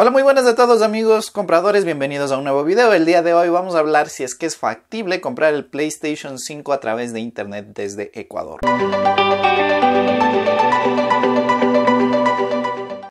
Hola, muy buenas a todos amigos compradores, bienvenidos a un nuevo video. El día de hoy vamos a hablar si es que es factible comprar el PlayStation 5 a través de internet desde Ecuador.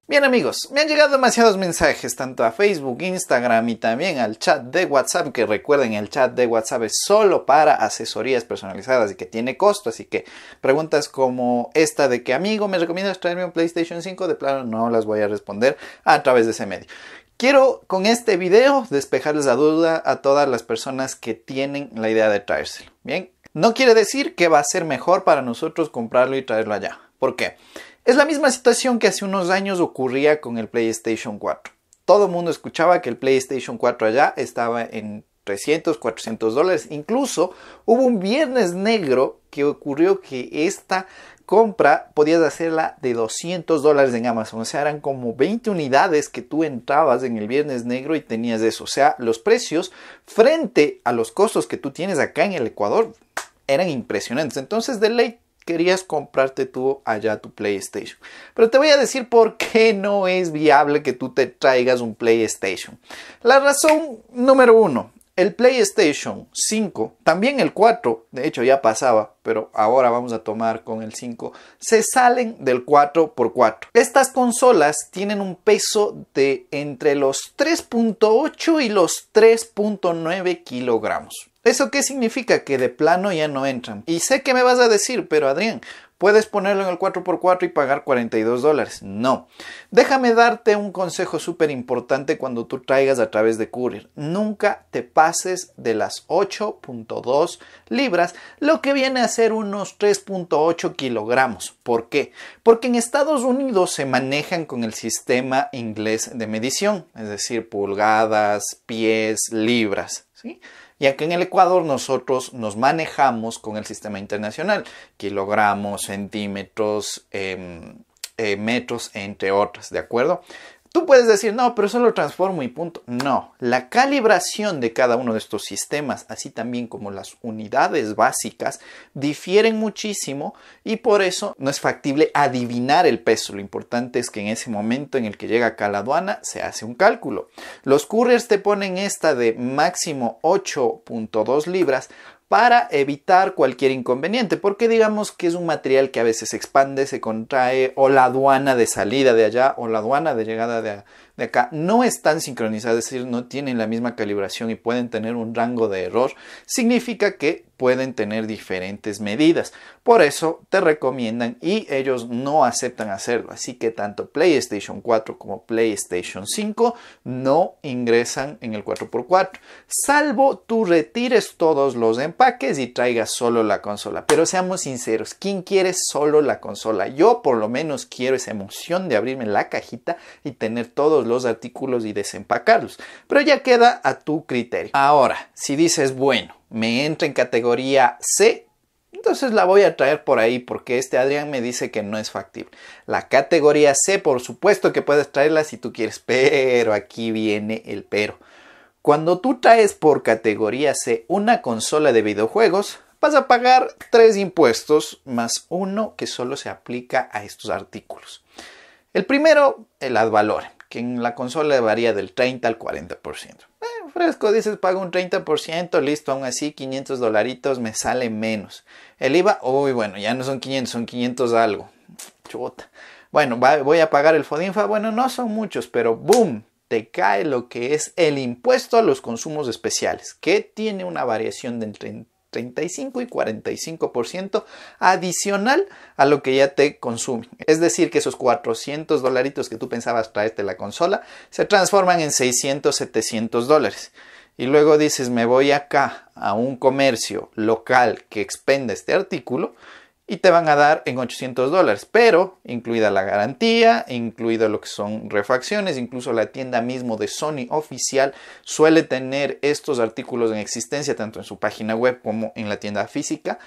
Bien amigos, me han llegado demasiados mensajes tanto a Facebook, Instagram y también al chat de WhatsApp, que recuerden el chat de WhatsApp es solo para asesorías personalizadas y que tiene costo, así que preguntas como esta de que amigo, ¿me recomiendas traerme un PlayStation 5? De plano no las voy a responder a través de ese medio. Quiero con este video despejarles la duda a todas las personas que tienen la idea de traérselo. Bien, no quiere decir que va a ser mejor para nosotros comprarlo y traerlo allá. ¿Por qué? Es la misma situación que hace unos años ocurría con el PlayStation 4. Todo el mundo escuchaba que el PlayStation 4 allá estaba en 300, 400 dólares. Incluso hubo un viernes negro que ocurrió que esta compra podías hacerla de 200 dólares en Amazon. O sea, eran como 20 unidades que tú entrabas en el viernes negro y tenías eso. O sea, los precios frente a los costos que tú tienes acá en el Ecuador eran impresionantes. Entonces, de ley, querías comprarte tú allá tu PlayStation. Pero te voy a decir por qué no es viable que tú te traigas un PlayStation. La razón número uno, el PlayStation 5, también el 4, de hecho ya pasaba, pero ahora vamos a tomar con el 5, se salen del 4x4. Estas consolas tienen un peso de entre los 3.8 y los 3.9 kilogramos. ¿Eso qué significa? Que de plano ya no entran. Y sé que me vas a decir, pero Adrián, ¿Puedes ponerlo en el 4x4 y pagar 42 dólares? No. Déjame darte un consejo súper importante cuando tú traigas a través de Courier. Nunca te pases de las 8.2 libras, lo que viene a ser unos 3.8 kilogramos. ¿Por qué? Porque en Estados Unidos se manejan con el sistema inglés de medición, es decir, pulgadas, pies, libras. ¿sí? Y aquí en el Ecuador nosotros nos manejamos con el sistema internacional, kilogramos, centímetros, em, eh, metros, entre otras, ¿de acuerdo? Tú puedes decir, no, pero solo transformo y punto. No, la calibración de cada uno de estos sistemas, así también como las unidades básicas, difieren muchísimo y por eso no es factible adivinar el peso. Lo importante es que en ese momento en el que llega acá la aduana se hace un cálculo. Los couriers te ponen esta de máximo 8.2 libras, para evitar cualquier inconveniente, porque digamos que es un material que a veces se expande, se contrae, o la aduana de salida de allá, o la aduana de llegada de, de acá no están sincronizadas, es decir, no tienen la misma calibración y pueden tener un rango de error, significa que pueden tener diferentes medidas. Por eso te recomiendan y ellos no aceptan hacerlo. Así que tanto PlayStation 4 como PlayStation 5 no ingresan en el 4x4, salvo tú retires todos los empaques y traigas solo la consola. Pero seamos sinceros, ¿quién quiere solo la consola? Yo por lo menos quiero esa emoción de abrirme la cajita y tener todos los artículos y desempacarlos, pero ya queda a tu criterio. Ahora, si dices, bueno, me entra en categoría C, entonces la voy a traer por ahí porque este Adrián me dice que no es factible. La categoría C, por supuesto que puedes traerla si tú quieres, pero aquí viene el pero. Cuando tú traes por categoría C una consola de videojuegos, vas a pagar tres impuestos más uno que solo se aplica a estos artículos. El primero, el ad valorem que en la consola varía del 30 al 40%. Eh, fresco, dices, pago un 30%, listo, aún así 500 dolaritos me sale menos. El IVA, uy, bueno, ya no son 500, son 500 algo. Chuta. Bueno, voy a pagar el FODINFA, bueno, no son muchos, pero boom, te cae lo que es el impuesto a los consumos especiales, que tiene una variación del 30%. 35 y 45% adicional a lo que ya te consumen. Es decir, que esos 400 dolaritos que tú pensabas traerte la consola se transforman en 600, 700 dólares. Y luego dices, me voy acá a un comercio local que expenda este artículo y te van a dar en 800 dólares, pero incluida la garantía, incluido lo que son refacciones, incluso la tienda mismo de Sony oficial suele tener estos artículos en existencia tanto en su página web como en la tienda física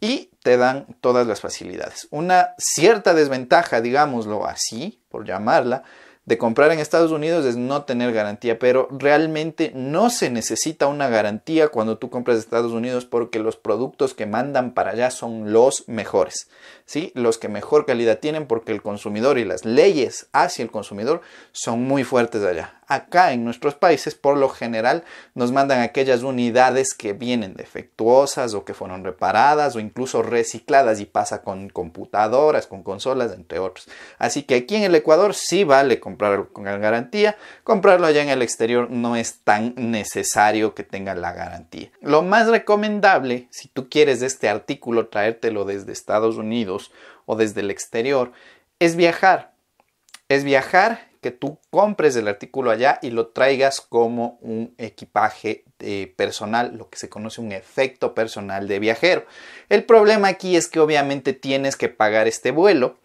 y te dan todas las facilidades. Una cierta desventaja, digámoslo así, por llamarla, de comprar en Estados Unidos es no tener garantía, pero realmente no se necesita una garantía cuando tú compras de Estados Unidos porque los productos que mandan para allá son los mejores. ¿sí? los que mejor calidad tienen porque el consumidor y las leyes hacia el consumidor son muy fuertes allá. Acá en nuestros países por lo general nos mandan aquellas unidades que vienen defectuosas o que fueron reparadas o incluso recicladas y pasa con computadoras, con consolas, entre otros. Así que aquí en el Ecuador sí vale comprarlo con garantía, comprarlo allá en el exterior no es tan necesario que tenga la garantía. Lo más recomendable, si tú quieres este artículo traértelo desde Estados Unidos, o desde el exterior, es viajar. Es viajar que tú compres el artículo allá y lo traigas como un equipaje eh, personal, lo que se conoce un efecto personal de viajero. El problema aquí es que obviamente tienes que pagar este vuelo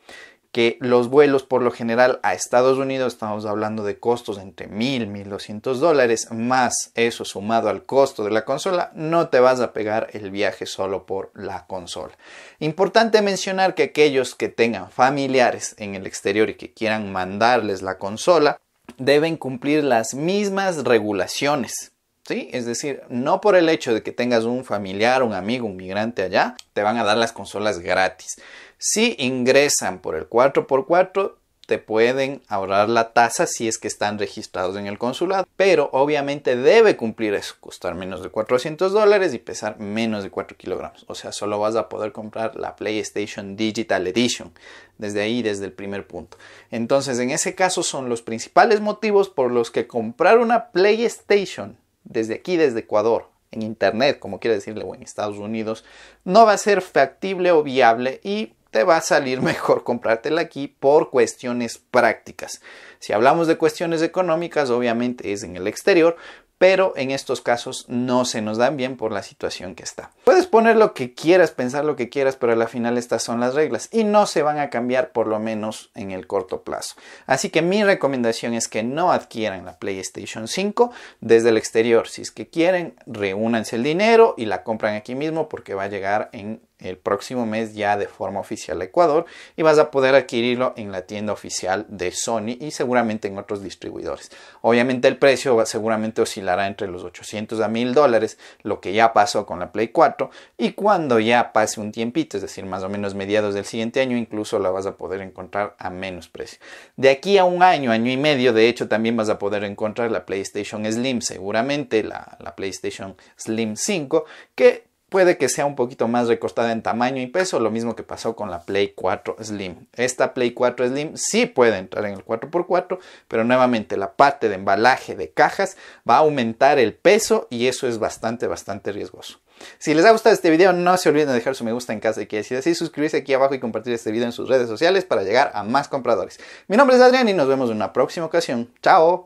que los vuelos por lo general a Estados Unidos estamos hablando de costos entre 1000, 1200 dólares, más eso sumado al costo de la consola, no te vas a pegar el viaje solo por la consola. Importante mencionar que aquellos que tengan familiares en el exterior y que quieran mandarles la consola, deben cumplir las mismas regulaciones ¿Sí? Es decir, no por el hecho de que tengas un familiar, un amigo, un migrante allá, te van a dar las consolas gratis. Si ingresan por el 4x4, te pueden ahorrar la tasa si es que están registrados en el consulado, pero obviamente debe cumplir eso, costar menos de 400 dólares y pesar menos de 4 kilogramos. O sea, solo vas a poder comprar la PlayStation Digital Edition, desde ahí, desde el primer punto. Entonces, en ese caso son los principales motivos por los que comprar una PlayStation desde aquí, desde Ecuador, en Internet, como quiere decirle, o en Estados Unidos, no va a ser factible o viable y te va a salir mejor comprártela aquí por cuestiones prácticas. Si hablamos de cuestiones económicas, obviamente es en el exterior, pero en estos casos no se nos dan bien por la situación que está. Puedes poner lo que quieras, pensar lo que quieras, pero al final estas son las reglas y no se van a cambiar por lo menos en el corto plazo. Así que mi recomendación es que no adquieran la PlayStation 5 desde el exterior. Si es que quieren, reúnanse el dinero y la compran aquí mismo porque va a llegar en el próximo mes ya de forma oficial a Ecuador y vas a poder adquirirlo en la tienda oficial de Sony y seguramente en otros distribuidores. Obviamente el precio seguramente oscilará entre los 800 a 1000 dólares, lo que ya pasó con la Play 4 y cuando ya pase un tiempito, es decir, más o menos mediados del siguiente año, incluso la vas a poder encontrar a menos precio. De aquí a un año, año y medio, de hecho, también vas a poder encontrar la PlayStation Slim, seguramente la, la PlayStation Slim 5, que puede que sea un poquito más recortada en tamaño y peso, lo mismo que pasó con la Play 4 Slim. Esta Play 4 Slim sí puede entrar en el 4x4, pero nuevamente la parte de embalaje de cajas va a aumentar el peso y eso es bastante, bastante riesgoso. Si les ha gustado este video, no se olviden de dejar su me gusta en casa. Y que si así, suscribirse aquí abajo y compartir este video en sus redes sociales para llegar a más compradores. Mi nombre es Adrián y nos vemos en una próxima ocasión. ¡Chao!